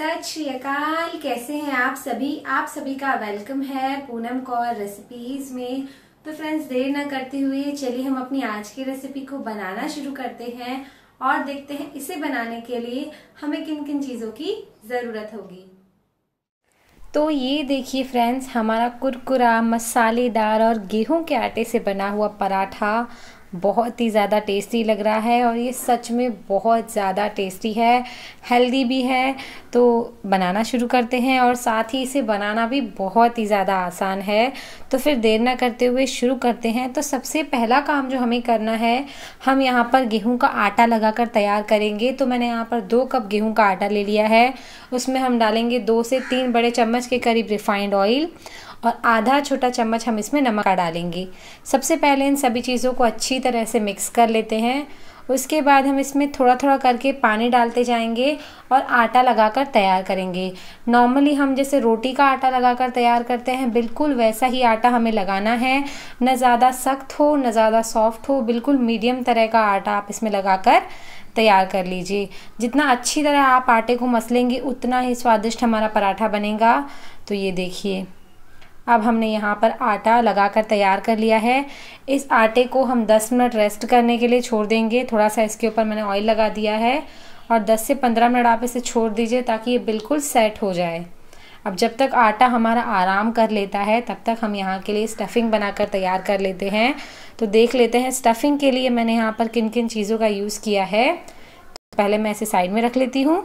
सत श्रीकाल कैसे हैं आप सभी आप सभी का वेलकम है पूनम कौर रेसिपीज में तो फ्रेंड्स देर ना करते हुए चलिए हम अपनी आज की रेसिपी को बनाना शुरू करते हैं और देखते हैं इसे बनाने के लिए हमें किन किन चीज़ों की ज़रूरत होगी तो ये देखिए फ्रेंड्स हमारा कुरकुरा मसालेदार और गेहूं के आटे से बना हुआ पराठा बहुत ही ज़्यादा टेस्टी लग रहा है और ये सच में बहुत ज़्यादा टेस्टी है हेल्दी भी है तो बनाना शुरू करते हैं और साथ ही इसे बनाना भी बहुत ही ज़्यादा आसान है तो फिर देर ना करते हुए शुरू करते हैं तो सबसे पहला काम जो हमें करना है हम यहाँ पर गेहूँ का आटा लगा कर तैयार करेंगे तो मैंने यहाँ पर दो कप गेहूँ का आटा ले लिया है उसमें हम डालेंगे दो से तीन बड़े चम्मच के करीब रिफाइंड ऑयल और आधा छोटा चम्मच हम इसमें नमक डालेंगे सबसे पहले इन सभी चीज़ों को अच्छी तरह से मिक्स कर लेते हैं उसके बाद हम इसमें थोड़ा थोड़ा करके पानी डालते जाएंगे और आटा लगाकर तैयार करेंगे नॉर्मली हम जैसे रोटी का आटा लगाकर तैयार करते हैं बिल्कुल वैसा ही आटा हमें लगाना है न ज़्यादा सख्त हो न ज़्यादा सॉफ्ट हो बिल्कुल मीडियम तरह का आटा आप इसमें लगाकर तैयार कर लीजिए जितना अच्छी तरह आप आटे को मसलेंगे उतना ही स्वादिष्ट हमारा पराठा बनेगा तो ये देखिए अब हमने यहाँ पर आटा लगा कर तैयार कर लिया है इस आटे को हम 10 मिनट रेस्ट करने के लिए छोड़ देंगे थोड़ा सा इसके ऊपर मैंने ऑयल लगा दिया है और 10 से 15 मिनट आप इसे छोड़ दीजिए ताकि ये बिल्कुल सेट हो जाए अब जब तक आटा हमारा आराम कर लेता है तब तक हम यहाँ के लिए स्टफ़िंग बनाकर तैयार कर लेते हैं तो देख लेते हैं स्टफ़िंग के लिए मैंने यहाँ पर किन किन चीज़ों का यूज़ किया है तो पहले मैं इसे साइड में रख लेती हूँ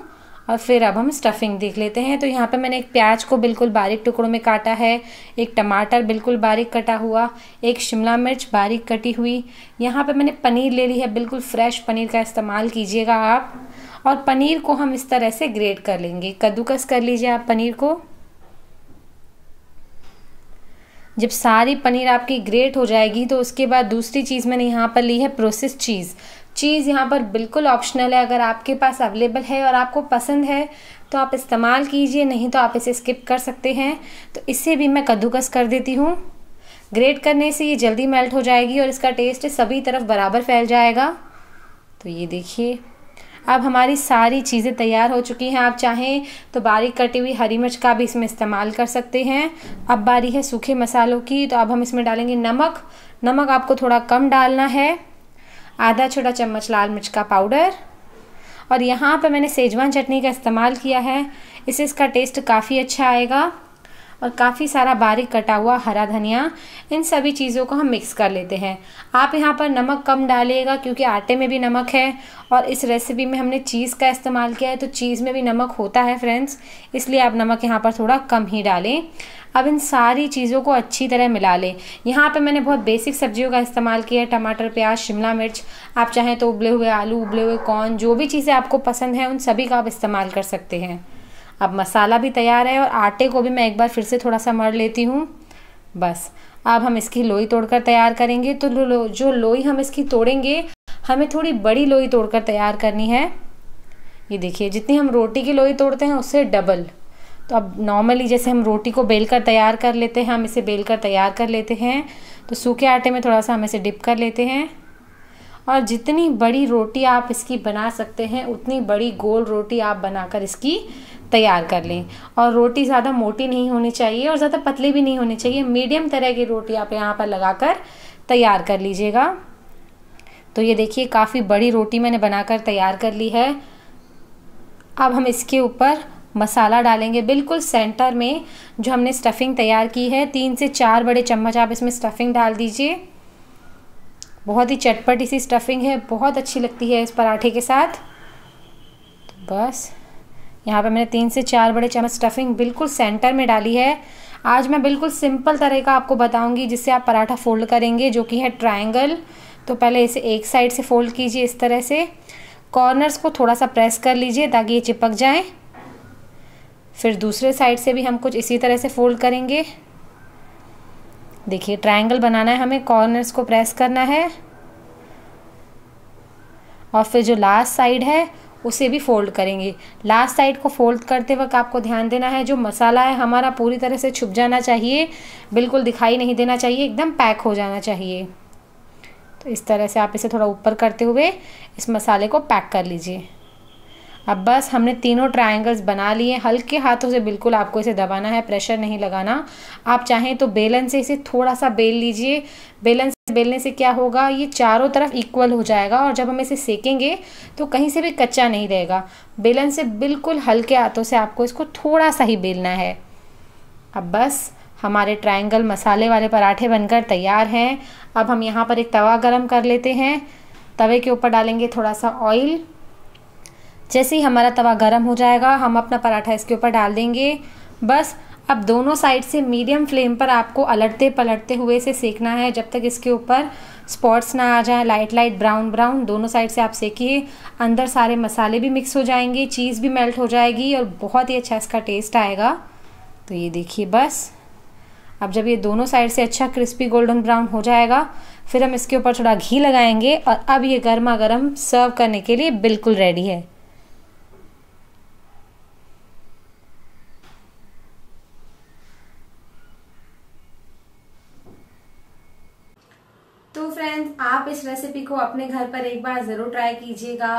और फिर अब हम स्टफिंग देख लेते हैं तो यहाँ पे मैंने एक प्याज को बिल्कुल बारीक टुकड़ों में काटा है एक टमाटर बिल्कुल बारीक कटा हुआ एक शिमला मिर्च बारीक कटी हुई यहाँ पे मैंने पनीर ले ली है बिल्कुल फ्रेश पनीर का इस्तेमाल कीजिएगा आप और पनीर को हम इस तरह से ग्रेट कर लेंगे कद्दूकस कर लीजिए आप पनीर को जब सारी पनीर आपकी ग्रेट हो जाएगी तो उसके बाद दूसरी चीज़ मैंने यहाँ पर ली है प्रोसेस चीज़ चीज़ यहाँ पर बिल्कुल ऑप्शनल है अगर आपके पास अवेलेबल है और आपको पसंद है तो आप इस्तेमाल कीजिए नहीं तो आप इसे स्किप कर सकते हैं तो इसे भी मैं कद्दूकस कर देती हूँ ग्रेट करने से ये जल्दी मेल्ट हो जाएगी और इसका टेस्ट सभी तरफ बराबर फैल जाएगा तो ये देखिए अब हमारी सारी चीज़ें तैयार हो चुकी हैं आप चाहें तो बारीक कटी हुई हरी मिर्च का भी इसमें इस्तेमाल कर सकते हैं अब बारी है सूखे मसालों की तो अब हम इसमें डालेंगे नमक नमक आपको थोड़ा कम डालना है आधा छोटा चम्मच लाल मिर्च का पाउडर और यहाँ पर मैंने सेजवान चटनी का इस्तेमाल किया है इससे इसका टेस्ट काफ़ी अच्छा आएगा और काफ़ी सारा बारीक कटा हुआ हरा धनिया इन सभी चीज़ों को हम मिक्स कर लेते हैं आप यहाँ पर नमक कम डालिएगा क्योंकि आटे में भी नमक है और इस रेसिपी में हमने चीज़ का इस्तेमाल किया है तो चीज़ में भी नमक होता है फ्रेंड्स इसलिए आप नमक यहाँ पर थोड़ा कम ही डालें अब इन सारी चीज़ों को अच्छी तरह मिला लें यहाँ पे मैंने बहुत बेसिक सब्जियों का इस्तेमाल किया है टमाटर प्याज शिमला मिर्च आप चाहें तो उबले हुए आलू उबले हुए कॉर्न जो भी चीज़ें आपको पसंद हैं उन सभी का आप इस्तेमाल कर सकते हैं अब मसाला भी तैयार है और आटे को भी मैं एक बार फिर से थोड़ा सा मर लेती हूँ बस अब हम इसकी लोई तोड़कर तैयार करेंगे तो लो, जो लोई हम इसकी तोड़ेंगे हमें थोड़ी बड़ी लोई तोड़कर तैयार करनी है ये देखिए जितनी हम रोटी की लोई तोड़ते हैं उससे डबल तो अब नॉर्मली जैसे हम रोटी को बेल कर तैयार कर लेते हैं हम इसे बेल कर तैयार कर लेते हैं तो सूखे आटे में थोड़ा सा हम इसे डिप कर लेते हैं और जितनी बड़ी रोटी आप इसकी बना सकते हैं उतनी बड़ी गोल रोटी आप बनाकर इसकी तैयार कर लें और रोटी ज़्यादा मोटी नहीं होनी चाहिए और ज़्यादा पतली भी नहीं होनी चाहिए मीडियम तरह की रोटी आप यहाँ पर लगा कर तैयार कर लीजिएगा तो ये देखिए काफ़ी बड़ी रोटी मैंने बनाकर तैयार कर ली है अब हम इसके ऊपर मसाला डालेंगे बिल्कुल सेंटर में जो हमने स्टफ़िंग तैयार की है तीन से चार बड़े चम्मच आप इसमें स्टफ़िंग डाल दीजिए बहुत ही चटपटी सी स्टफ़िंग है बहुत अच्छी लगती है इस पराठे के साथ तो बस यहाँ पे मैंने तीन से चार बड़े चम्मच स्टफिंग बिल्कुल सेंटर में डाली है आज मैं बिल्कुल सिंपल तरह का आपको बताऊंगी जिससे आप पराठा फोल्ड करेंगे जो कि है ट्रायंगल तो पहले इसे एक साइड से फोल्ड कीजिए इस तरह से कॉर्नर्स को थोड़ा सा प्रेस कर लीजिए ताकि ये चिपक जाए फिर दूसरे साइड से भी हम कुछ इसी तरह से फोल्ड करेंगे देखिए ट्रायंगल बनाना है हमें कॉर्नर्स को प्रेस करना है और फिर जो लास्ट साइड है उसे भी फोल्ड करेंगे लास्ट साइड को फोल्ड करते वक्त आपको ध्यान देना है जो मसाला है हमारा पूरी तरह से छुप जाना चाहिए बिल्कुल दिखाई नहीं देना चाहिए एकदम पैक हो जाना चाहिए तो इस तरह से आप इसे थोड़ा ऊपर करते हुए इस मसाले को पैक कर लीजिए अब बस हमने तीनों ट्रायंगल्स बना लिए हल्के हाथों से बिल्कुल आपको इसे दबाना है प्रेशर नहीं लगाना आप चाहें तो बेलन से इसे थोड़ा सा बेल लीजिए बेलन से बेलने से क्या होगा ये चारों तरफ इक्वल हो जाएगा और जब हम इसे सेकेंगे तो कहीं से भी कच्चा नहीं रहेगा बेलन से बिल्कुल हल्के हाथों से आपको इसको थोड़ा सा ही बेलना है अब बस हमारे ट्रायंगल मसाले वाले पराठे बनकर तैयार हैं अब हम यहाँ पर एक तवा गरम कर लेते हैं तवे के ऊपर डालेंगे थोड़ा सा ऑयल जैसे ही हमारा तवा गर्म हो जाएगा हम अपना पराठा इसके ऊपर डाल देंगे बस अब दोनों साइड से मीडियम फ्लेम पर आपको अलटते पलटते हुए से सेकना है जब तक इसके ऊपर स्पॉट्स ना आ जाए लाइट लाइट ब्राउन ब्राउन दोनों साइड से आप सेकिए अंदर सारे मसाले भी मिक्स हो जाएंगे चीज़ भी मेल्ट हो जाएगी और बहुत ही अच्छा इसका टेस्ट आएगा तो ये देखिए बस अब जब ये दोनों साइड से अच्छा क्रिस्पी गोल्डन ब्राउन हो जाएगा फिर हम इसके ऊपर थोड़ा घी लगाएंगे और अब ये गर्मा गर्म सर्व करने के लिए बिल्कुल रेडी है फ्रेंड्स आप इस रेसिपी को अपने घर पर एक बार ज़रूर ट्राई कीजिएगा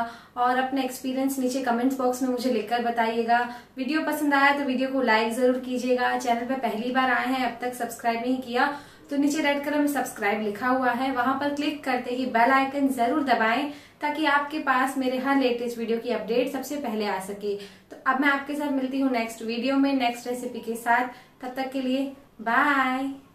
और अपने एक्सपीरियंस नीचे कमेंट्स बॉक्स में मुझे लिखकर बताइएगा वीडियो पसंद आया तो वीडियो को लाइक ज़रूर कीजिएगा चैनल पर पहली बार आए हैं अब तक सब्सक्राइब नहीं किया तो नीचे रेड कलर में सब्सक्राइब लिखा हुआ है वहां पर क्लिक करते ही बेल आइकन जरूर दबाएं ताकि आपके पास मेरे हर लेटेस्ट वीडियो की अपडेट सबसे पहले आ सके तो अब मैं आपके साथ मिलती हूँ नेक्स्ट वीडियो में नेक्स्ट रेसिपी के साथ तब तक के लिए बाय